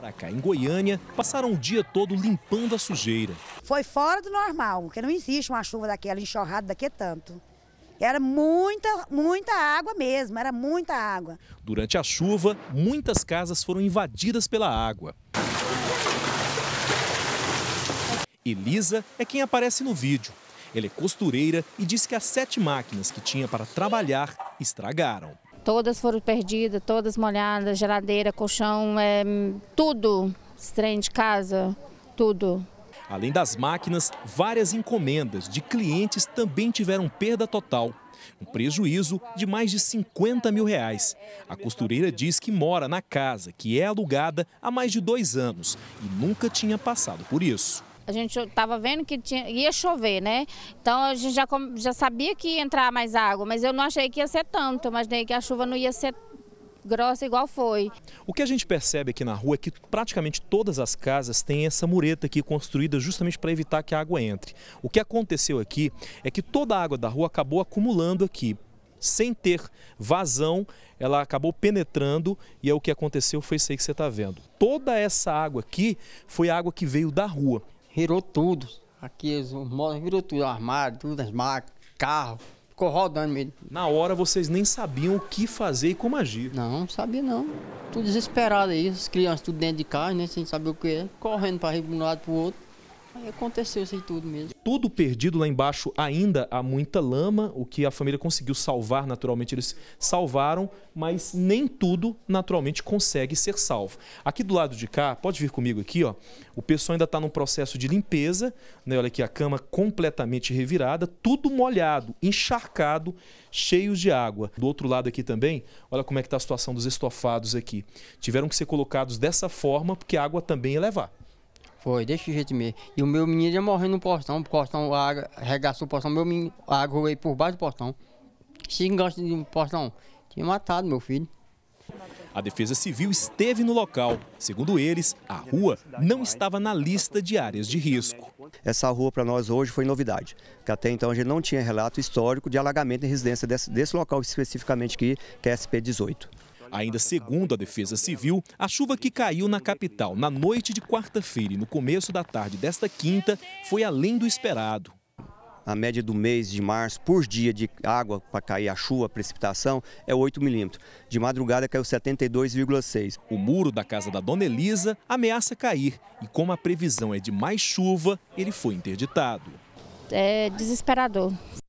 Para cá, em Goiânia, passaram o dia todo limpando a sujeira. Foi fora do normal, porque não existe uma chuva daquela, enxurrada daqui é tanto. Era muita, muita água mesmo, era muita água. Durante a chuva, muitas casas foram invadidas pela água. Elisa é quem aparece no vídeo. Ela é costureira e diz que as sete máquinas que tinha para trabalhar estragaram. Todas foram perdidas, todas molhadas, geladeira, colchão, é, tudo, trem de casa, tudo. Além das máquinas, várias encomendas de clientes também tiveram perda total. Um prejuízo de mais de 50 mil reais. A costureira diz que mora na casa, que é alugada há mais de dois anos e nunca tinha passado por isso a gente estava vendo que tinha, ia chover, né? Então a gente já, já sabia que ia entrar mais água, mas eu não achei que ia ser tanto, mas imaginei que a chuva não ia ser grossa igual foi. O que a gente percebe aqui na rua é que praticamente todas as casas têm essa mureta aqui construída justamente para evitar que a água entre. O que aconteceu aqui é que toda a água da rua acabou acumulando aqui. Sem ter vazão, ela acabou penetrando e é o que aconteceu foi isso aí que você está vendo. Toda essa água aqui foi água que veio da rua virou tudo. Aqui os móveis virou tudo, armário, tudo, as máquinas, carro. Ficou rodando mesmo. Na hora vocês nem sabiam o que fazer e como agir. Não, não sabia não. Tudo desesperado aí, as crianças tudo dentro de casa, né? Sem saber o que é. Correndo para um lado para o outro aconteceu isso tudo mesmo. Tudo perdido lá embaixo, ainda há muita lama, o que a família conseguiu salvar, naturalmente eles salvaram, mas nem tudo naturalmente consegue ser salvo. Aqui do lado de cá, pode vir comigo aqui, ó. O pessoal ainda está num processo de limpeza, né? Olha aqui a cama completamente revirada, tudo molhado, encharcado, cheios de água. Do outro lado aqui também, olha como é que está a situação dos estofados aqui. Tiveram que ser colocados dessa forma porque a água também ia levar. Foi, desse jeito mesmo. E o meu menino ia morrendo no portão o postão a, arregaçou o postão, meu menino agulhei por baixo do portão Se engancha de um portão tinha matado meu filho. A Defesa Civil esteve no local. Segundo eles, a rua não estava na lista de áreas de risco. Essa rua para nós hoje foi novidade, que até então a gente não tinha relato histórico de alagamento em residência desse, desse local especificamente aqui, que é SP18. Ainda segundo a Defesa Civil, a chuva que caiu na capital na noite de quarta-feira e no começo da tarde desta quinta foi além do esperado. A média do mês de março por dia de água para cair a chuva, a precipitação, é 8 milímetros. De madrugada caiu 72,6. O muro da casa da dona Elisa ameaça cair e, como a previsão é de mais chuva, ele foi interditado. É desesperador.